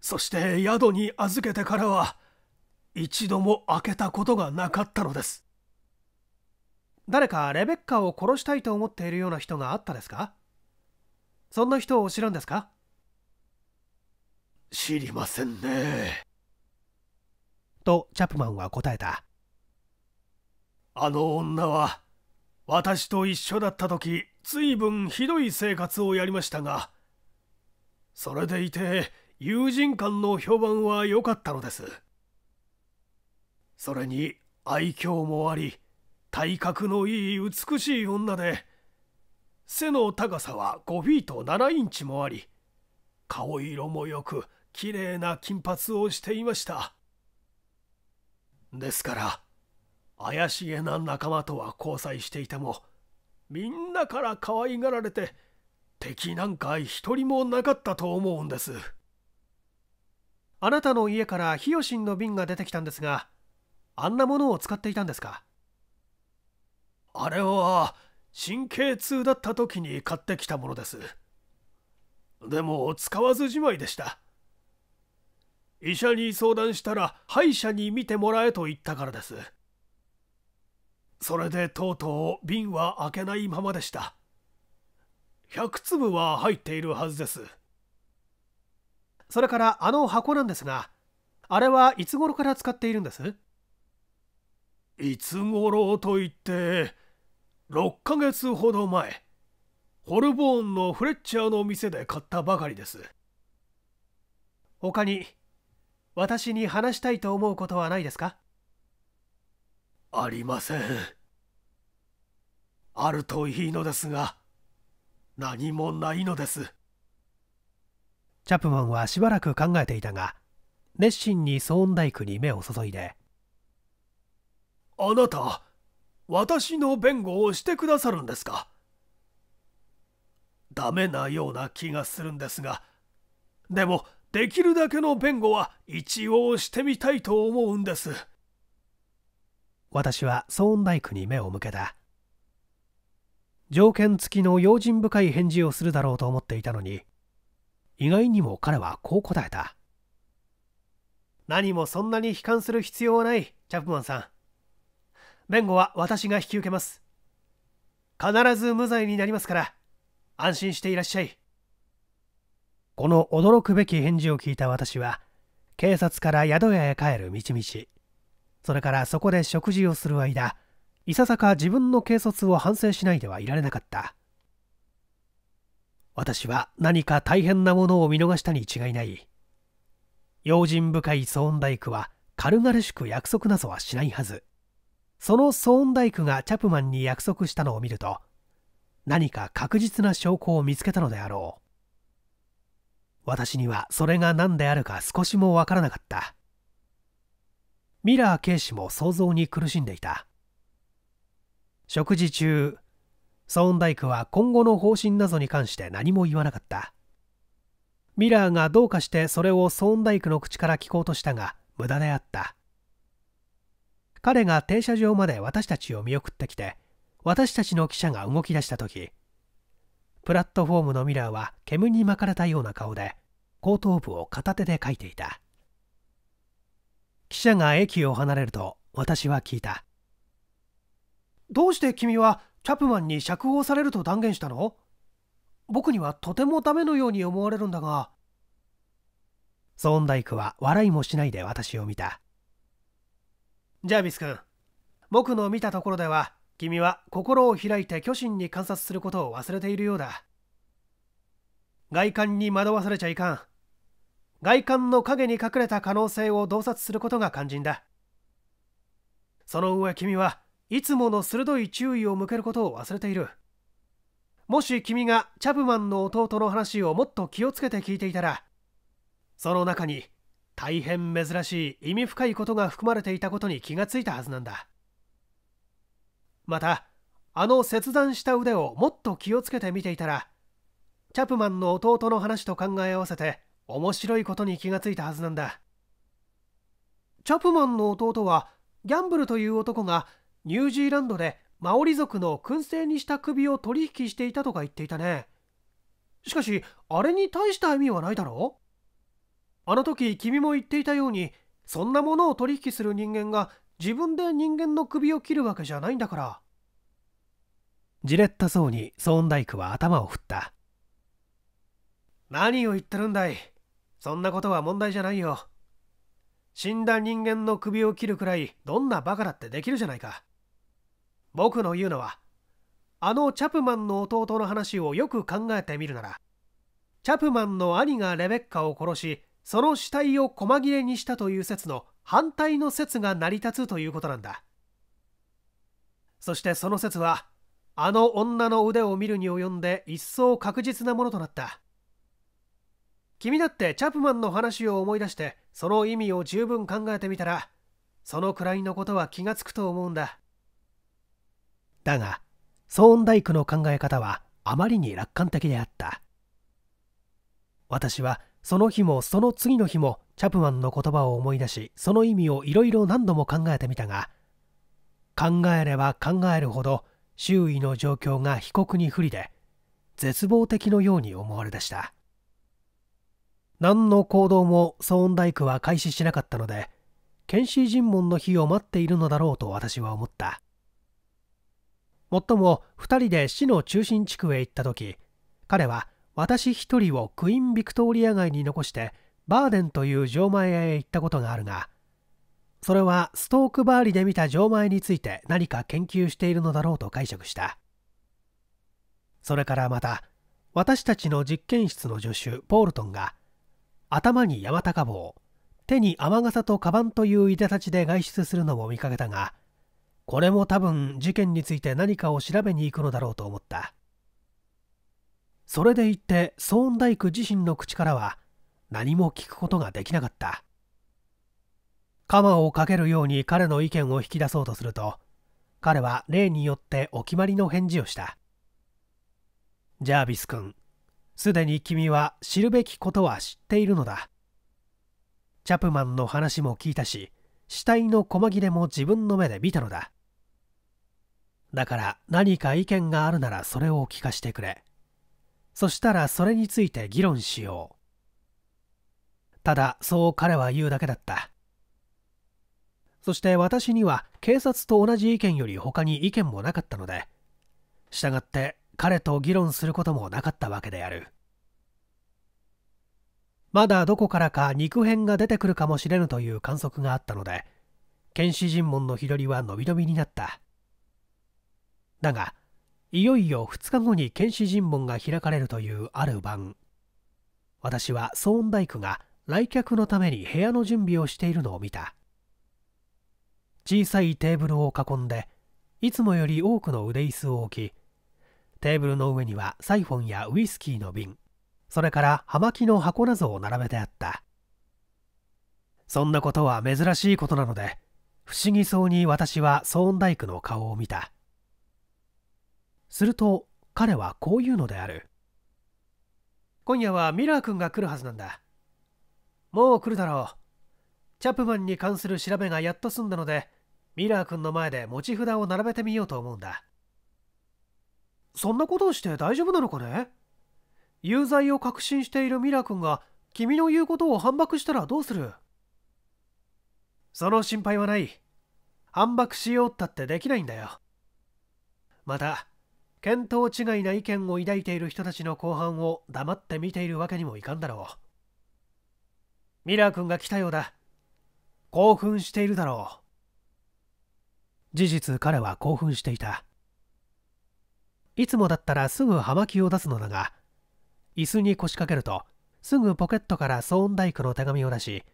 そして宿に預けてからは一度も開けたことがなかったのです誰かレベッカを殺したいと思っているような人があったですかそんな人を知らんですか知りませんねとチャップマンは答えたあの女は私と一緒だった時随分ひどい生活をやりましたがそれでいて友人間の評判は良かったのですそれに愛嬌もあり体格のいい美しい女で背の高さは5フィート7インチもあり顔色もよくきれいな金髪をしていましたですから怪しげな仲間とは交際していてもみんなから可愛がられて敵なんか一人もなかったと思うんですあなたの家からヒヨシンの瓶が出てきたんですがあんなものを使っていたんですかあれは神経痛だった時に買ってきたものですでも使わずじまいでした医者に相談したら歯医者に診てもらえと言ったからですそれでとうとう瓶は開けないままでした100粒は入っているはずですそれからあの箱なんですがあれはいつ頃から使っているんですいつ頃といって6ヶ月ほど前ホルボーンのフレッチャーの店で買ったばかりです他に私に話したいと思うことはないですかありませんあるといいのですが何もないのですチャプマンはしばらく考えていたが熱心にソーンダイに目を注いで「あなた私の弁護をしてくださるんですか?」ダメなような気がするんですがでも「できるだけの弁護は一応してみたいと思うんです私はソーンダイクに目を向けた条件付きの用心深い返事をするだろうと思っていたのに意外にも彼はこう答えた何もそんなに悲観する必要はないチャップマンさん弁護は私が引き受けます必ず無罪になりますから安心していらっしゃいこの驚くべき返事を聞いた私は警察から宿屋へ帰る道々それからそこで食事をする間いささか自分の軽率を反省しないではいられなかった私は何か大変なものを見逃したに違いない用心深いソーンダイクは軽々しく約束なぞはしないはずそのソーンダイクがチャプマンに約束したのを見ると何か確実な証拠を見つけたのであろう私にはそれが何であるか少しもわからなかったミラー警視も想像に苦しんでいた食事中ソーンダイクは今後の方針などに関して何も言わなかったミラーがどうかしてそれをソーンダイクの口から聞こうとしたが無駄であった彼が停車場まで私たちを見送ってきて私たちの記者が動き出した時プラットフォームのミラーは煙に巻かれたような顔で後頭部を片手で書いていた記者が駅を離れると私は聞いたどうして君はチャプマンに釈放されると断言したの僕にはとてもダメのように思われるんだがソーンダイクは笑いもしないで私を見たジャービス君僕の見たところでは君は心を開いて巨神に観察することを忘れているようだ外観に惑わされちゃいかん外観の影に隠れた可能性を洞察することが肝心だその上君はいつもの鋭い注意を向けることを忘れているもし君がチャブマンの弟の話をもっと気をつけて聞いていたらその中に大変珍しい意味深いことが含まれていたことに気がついたはずなんだまたあの切断した腕をもっと気をつけて見ていたらチャプマンの弟の話と考え合わせて面白いことに気がついたはずなんだチャプマンの弟はギャンブルという男がニュージーランドでマオリ族の燻製にした首を取引していたとか言っていたねしかしあれに大した意味はないだろあの時君も言っていたようにそんなものを取引する人間が自分で人間の首を切るわけじゃないんだからじれったそうにソーンダイクは頭を振った何を言ってるんだいそんなことは問題じゃないよ死んだ人間の首を切るくらいどんなバカだってできるじゃないか僕の言うのはあのチャプマンの弟の話をよく考えてみるならチャプマンの兄がレベッカを殺しその死体を細切れにしたという説の反対の説が成り立つということなんだそしてその説はあの女の腕を見るに及んで一層確実なものとなった君だってチャップマンの話を思い出してその意味を十分考えてみたらそのくらいのことは気がつくと思うんだだがソーンダイクの考え方はあまりに楽観的であった私はその日もその次の日もチャップマンの言葉を思い出しその意味をいろいろ何度も考えてみたが考えれば考えるほど周囲の状況が被告に不利で絶望的のように思われでした何の行動もソーン工は開始しなかったので検視尋問の日を待っているのだろうと私は思ったもっとも2人で市の中心地区へ行った時彼は私1人をクイーン・ビクトリア街に残してバーデンという錠前へ行ったことがあるがそれはストークバーリで見た錠前について何か研究しているのだろうと解釈したそれからまた私たちの実験室の助手ポールトンが頭に山高帽手に雨傘とカバンといういでたちで外出するのも見かけたがこれも多分事件について何かを調べに行くのだろうと思ったそれで言ってソーンダイク自身の口からは何も聞くことができなかった鎌をかけるように彼の意見を引き出そうとすると彼は例によってお決まりの返事をしたジャービス君すでに君は知るべきことは知っているのだ。チャプマンの話も聞いたし、死体の細切れも自分の目で見たのだ。だから何か意見があるならそれを聞かせてくれ。そしたらそれについて議論しよう。ただ、そう彼は言うだけだった。そして私には警察と同じ意見より他に意見もなかったので、従って彼と議論することもなかったわけであるまだどこからか肉片が出てくるかもしれぬという観測があったので剣士尋問の日取りは伸び伸びになっただがいよいよ2日後に剣士尋問が開かれるというある晩私はソーンダイクが来客のために部屋の準備をしているのを見た小さいテーブルを囲んでいつもより多くの腕椅子を置きテーブルの上にはサイフォンやウイスキーの瓶それから葉巻の箱などを並べてあったそんなことは珍しいことなので不思議そうに私はソーンダイクの顔を見たすると彼はこう言うのである今夜はミラー君が来るはずなんだもう来るだろうチャップマンに関する調べがやっと済んだのでミラー君の前で持ち札を並べてみようと思うんだそんなことをして大丈夫なのかね有罪を確信しているミラ君が君の言うことを反駁したらどうするその心配はない反駁しようったってできないんだよまた見当違いな意見を抱いている人たちの後半を黙って見ているわけにもいかんだろうミラー君が来たようだ興奮しているだろう事実彼は興奮していたいつもだったらすぐ葉巻を出すのだが椅子に腰掛けるとすぐポケットから騒音大工の手紙を出し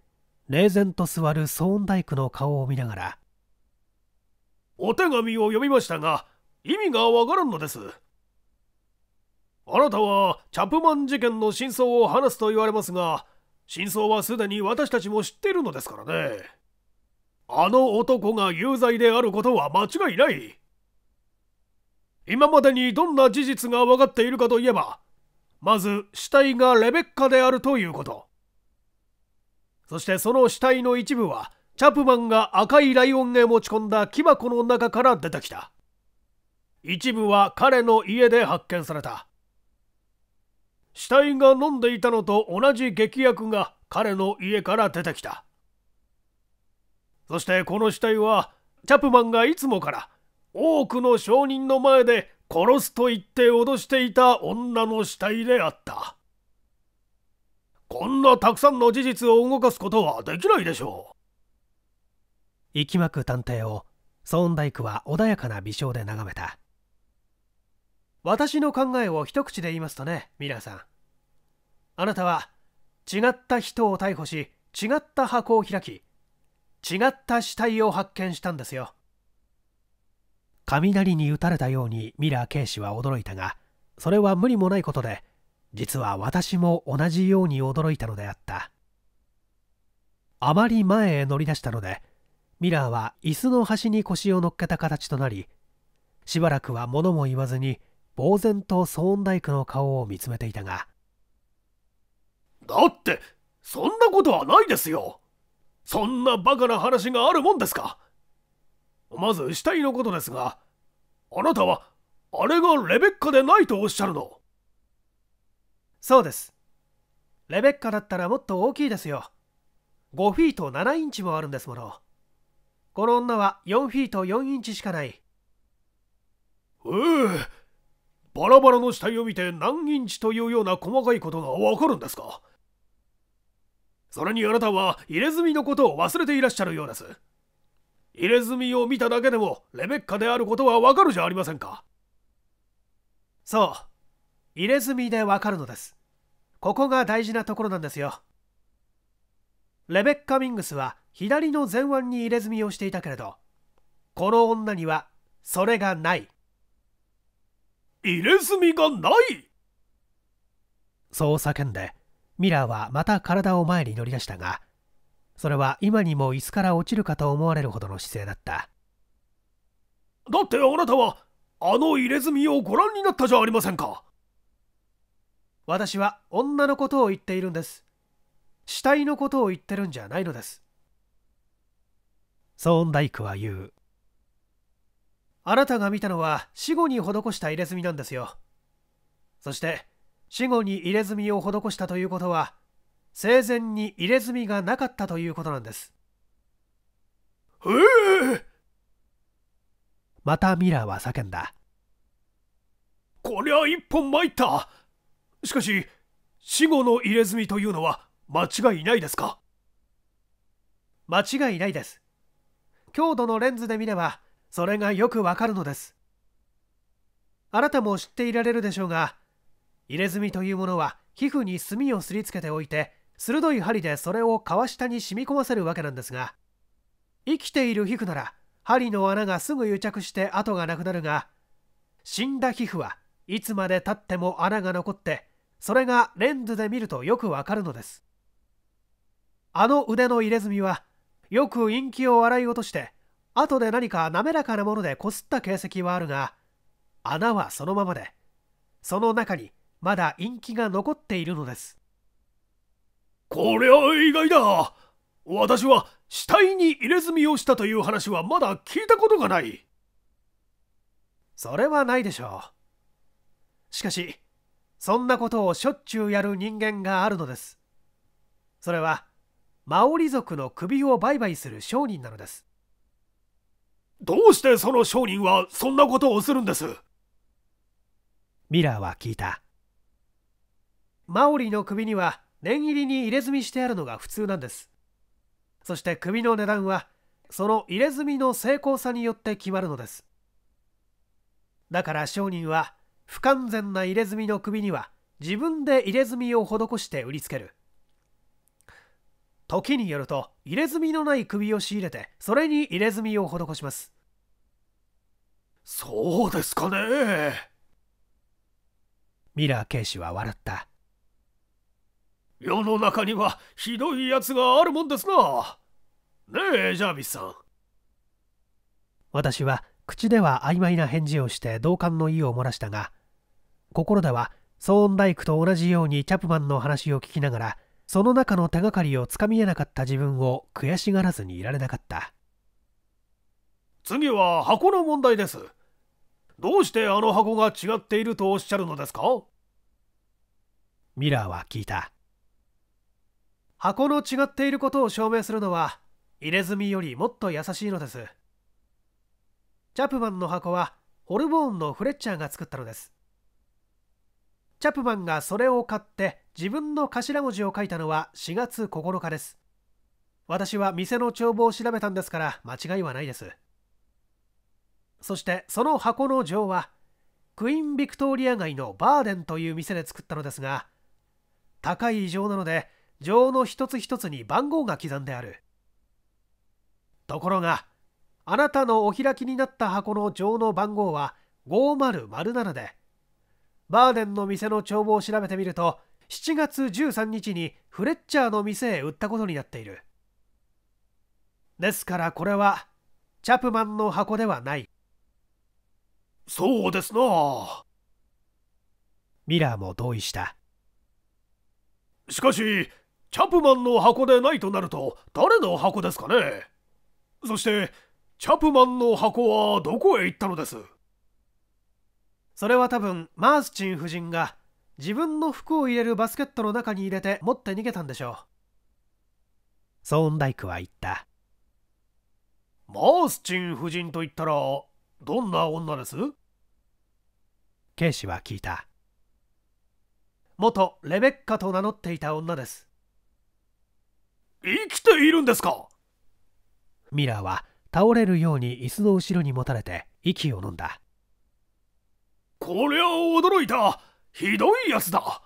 冷然と座る騒音大工の顔を見ながら「お手紙を読みましたが意味がわからんのです」あなたはチャップマン事件の真相を話すと言われますが真相はすでに私たちも知っているのですからねあの男が有罪であることは間違いない今までにどんな事実が分かっているかといえばまず死体がレベッカであるということそしてその死体の一部はチャプマンが赤いライオンへ持ち込んだ木箱の中から出てきた一部は彼の家で発見された死体が飲んでいたのと同じ劇薬が彼の家から出てきたそしてこの死体はチャプマンがいつもから多くの証人の前で殺すと言って脅していた女の死体であったこんなたくさんの事実を動かすことはできないでしょう息巻く探偵をソーンダイクは穏やかな微笑で眺めた私の考えを一口で言いますとねミラーさんあなたは違った人を逮捕し違った箱を開き違った死体を発見したんですよ雷に打たれたようにミラー警視は驚いたがそれは無理もないことで実は私も同じように驚いたのであったあまり前へ乗り出したのでミラーは椅子の端に腰を乗っけた形となりしばらくは物も言わずに呆然とソーンダイクの顔を見つめていたがだってそんなことはないですよそんなバカな話があるもんですかまず死体のことですが、あなたは、あれがレベッカでないとおっしゃるのそうです。レベッカだったらもっと大きいですよ。5フィート7インチもあるんですもの。この女は4フィート4インチしかない。ええバラバラの死体を見て何インチというような細かいことがわかるんですかそれにあなたは入れ墨のことを忘れていらっしゃるようです。入れ墨を見ただけでもレベッカであることはわかるじゃありませんかそう入れ墨でわかるのですここが大事なところなんですよレベッカ・ミングスは左の前腕に入れ墨をしていたけれどこの女にはそれがない入れ墨がないそう叫んでミラーはまた体を前に乗り出したがそれは今にも椅子から落ちるかと思われるほどの姿勢だっただってあなたはあの入れ墨をご覧になったじゃありませんか私は女のことを言っているんです死体のことを言ってるんじゃないのですソーンダイクは言うあなたが見たのは死後に施した入れ墨なんですよそして死後に入れ墨を施したということは生前に入れ墨がなかったということなんですええまたミラーは叫んだこりゃ一本参ったしかし死後の入れ墨というのは間違いないですか間違いないです強度のレンズで見ればそれがよくわかるのですあなたも知っていられるでしょうが入れ墨というものは皮膚に墨をすりつけておいて鋭い針でそれを皮下に染み込ませるわけなんですが生きている皮膚なら針の穴がすぐ癒着して跡がなくなるが死んだ皮膚はいつまでたっても穴が残ってそれがレンズで見るとよくわかるのですあの腕の入れ墨はよく陰気を洗い落として後で何か滑らかなものでこすった形跡はあるが穴はそのままでその中にまだ陰気が残っているのですこりゃ意外だ私は死体に入れ墨をしたという話はまだ聞いたことがないそれはないでしょうしかしそんなことをしょっちゅうやる人間があるのですそれはマオリ族の首を売買する商人なのですどうしてその商人はそんなことをするんですミラーは聞いたマオリの首には念入りに入れ墨してあるのが普通なんですそして首の値段はその入れ墨の精巧さによって決まるのですだから商人は不完全な入れ墨の首には自分で入れ墨を施して売りつける時によると入れ墨のない首を仕入れてそれに入れ墨を施しますそうですかねミラー警視は笑った世の中にはひどいやつがあるもんですな。ねえ、ジャービスさん。私は口では曖昧な返事をして同感の意を漏らしたが、心では騒音大工と同じようにチャプマンの話を聞きながら、その中の手がかりをつかみえなかった自分を悔しがらずにいられなかった。次は箱の問題です。どうしてあの箱が違っているとおっしゃるのですかミラーは聞いた。箱の違っていることを証明するのは入れ墨よりもっと優しいのですチャプマンの箱はホルボーンのフレッチャーが作ったのですチャプマンがそれを買って自分の頭文字を書いたのは4月9日です私は店の帳簿を調べたんですから間違いはないですそしてその箱の錠はクイーン・ビクトリア街のバーデンという店で作ったのですが高い異常なので錠の一つ一つに番号が刻んであるところがあなたのお開きになった箱の錠の番号は5007でバーデンの店の帳簿を調べてみると7月13日にフレッチャーの店へ売ったことになっているですからこれはチャプマンの箱ではないそうですなミラーも同意したしかしチャップマンの箱でないとなると誰の箱ですかねそしてチャップマンの箱はどこへ行ったのですそれは多分マースチン夫人が自分の服を入れるバスケットの中に入れて持って逃げたんでしょうソーンダイクは言ったマースチン夫人と言ったらどんな女ですケイシは聞いた元レベッカと名乗っていた女です生きているんですかミラーは倒れるように椅子の後ろにもたれて息を呑んだこりゃ驚いたひどいやつだ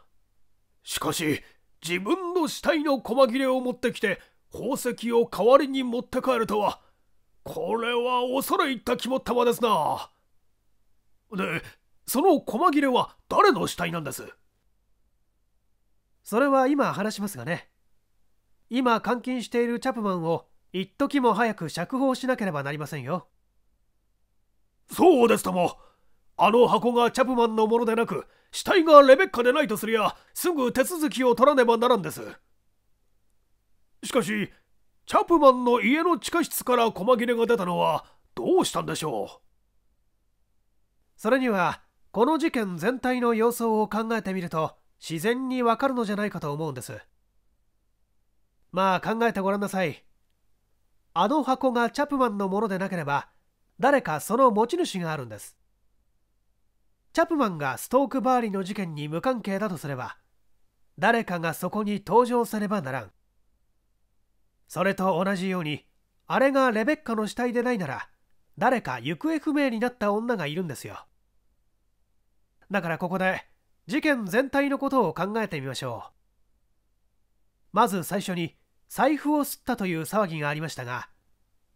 しかし自分の死体の細切れを持ってきて宝石を代わりに持って帰るとはこれは恐れ入った肝っ玉ですなでその細切れは誰の死体なんですそれは今話しますがね今監禁しているチャプマンを一時も早く釈放しなければなりませんよそうですともあの箱がチャプマンのものでなく死体がレベッカでないとすりゃすぐ手続きを取らねばならんですしかしチャプマンの家の地下室から細切れが出たのはどうしたんでしょうそれにはこの事件全体の様相を考えてみると自然にわかるのじゃないかと思うんですまあ考えてごらんなさい。あの箱がチャップマンのものでなければ、誰かその持ち主があるんです。チャップマンがストーク・バーリの事件に無関係だとすれば、誰かがそこに登場せねばならん。それと同じように、あれがレベッカの死体でないなら、誰か行方不明になった女がいるんですよ。だからここで、事件全体のことを考えてみましょう。まず最初に財布をすったという騒ぎがありましたが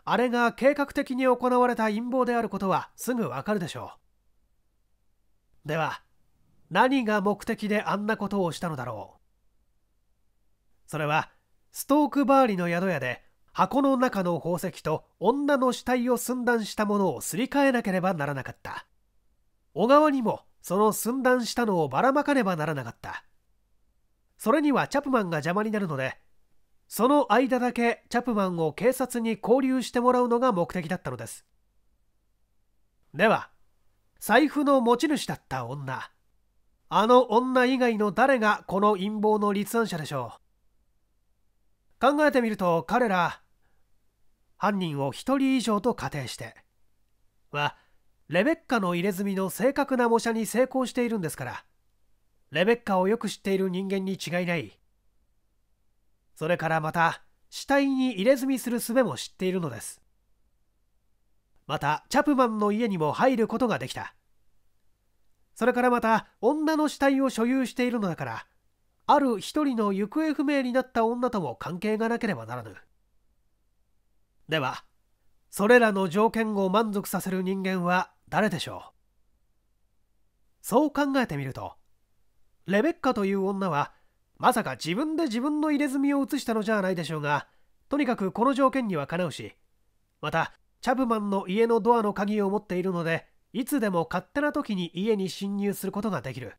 あれが計画的に行われた陰謀であることはすぐわかるでしょうでは何が目的であんなことをしたのだろうそれはストークバーリの宿屋で箱の中の宝石と女の死体を寸断したものをすり替えなければならなかった小川にもその寸断したのをばらまかねばならなかったそれにはチャプマンが邪魔になるのでその間だけチャプマンを警察に交留してもらうのが目的だったのですでは財布の持ち主だった女あの女以外の誰がこの陰謀の立案者でしょう考えてみると彼ら犯人を1人以上と仮定してはレベッカの入れ墨の正確な模写に成功しているんですからレベッカをよく知っている人間に違いないそれからまた死体に入れ墨する術も知っているのですまたチャプマンの家にも入ることができたそれからまた女の死体を所有しているのだからある一人の行方不明になった女とも関係がなければならぬではそれらの条件を満足させる人間は誰でしょうそう考えてみるとレベッカという女はまさか自分で自分の入れ墨を移したのじゃないでしょうがとにかくこの条件にはかなうしまたチャブマンの家のドアの鍵を持っているのでいつでも勝手な時に家に侵入することができる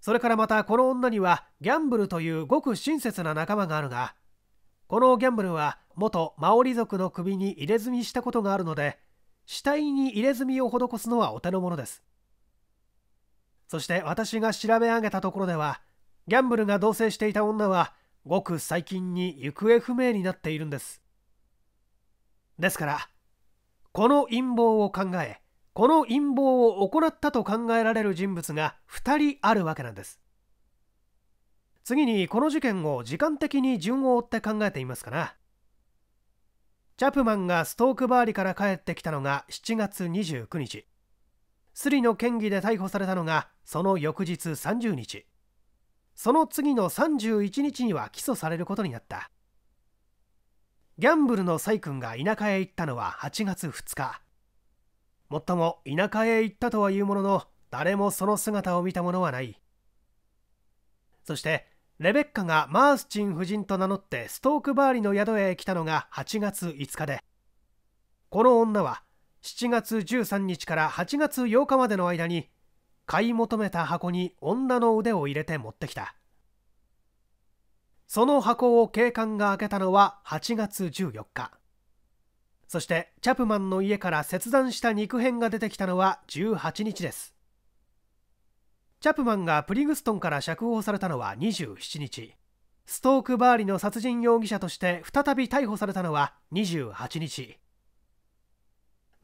それからまたこの女にはギャンブルというごく親切な仲間があるがこのギャンブルは元マオリ族の首に入れ墨したことがあるので死体に入れ墨を施すのはお手の物ですそして私が調べ上げたところではギャンブルが同棲していた女はごく最近に行方不明になっているんですですからこの陰謀を考えこの陰謀を行ったと考えられる人物が2人あるわけなんです次にこの事件を時間的に順を追って考えていますかなチャプマンがストークバーリから帰ってきたのが7月29日スリの嫌疑で逮捕されたのがその翌日30日その次の31日には起訴されることになったギャンブルのサイ君が田舎へ行ったのは8月2日もっとも田舎へ行ったとはいうものの誰もその姿を見たものはないそしてレベッカがマースチン夫人と名乗ってストークバーリの宿へ来たのが8月5日でこの女は7月13日から8月8日までの間に買い求めた箱に女の腕を入れて持ってきたその箱を警官が開けたのは8月14日そしてチャプマンの家から切断した肉片が出てきたのは18日ですチャプマンがプリグストンから釈放されたのは27日ストーク・バーリの殺人容疑者として再び逮捕されたのは28日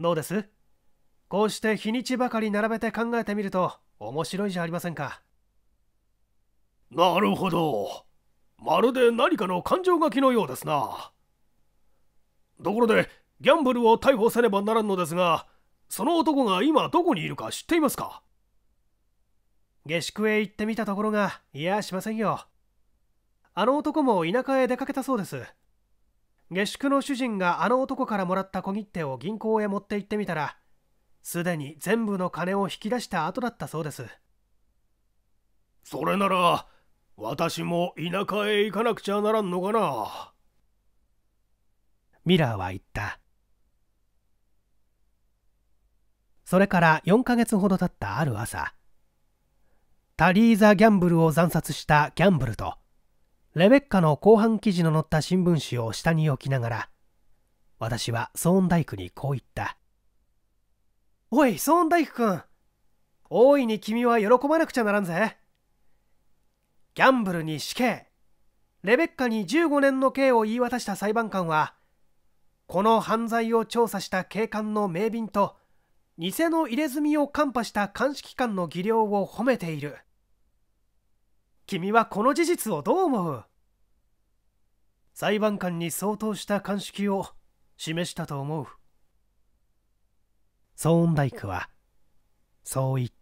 どうですこうして日にちばかり並べて考えてみると面白いじゃありませんかなるほどまるで何かの感情書きのようですなところでギャンブルを逮捕せねばならんのですがその男が今どこにいるか知っていますか下宿へ行ってみたところがいやしませんよあの男も田舎へ出かけたそうです下宿の主人があの男からもらった小切手を銀行へ持って行ってみたらすでに全部の金を引き出した後だったそうですそれなら私も田舎へ行かなくちゃならんのかなミラーは言ったそれから4ヶ月ほど経ったある朝タリーザ・ギャンブルを惨殺したギャンブルとレベッカの後半記事の載った新聞紙を下に置きながら私はソーン大工にこう言った「おいソーン大工君大いに君は喜ばなくちゃならんぜ」ギャンブルに死刑レベッカに15年の刑を言い渡した裁判官はこの犯罪を調査した警官の名便と偽の入れ墨を看破した鑑識官の技量を褒めている君はこの事実をどう思う裁判官に相当した鑑識を示したと思うソーンダイクはそう言った。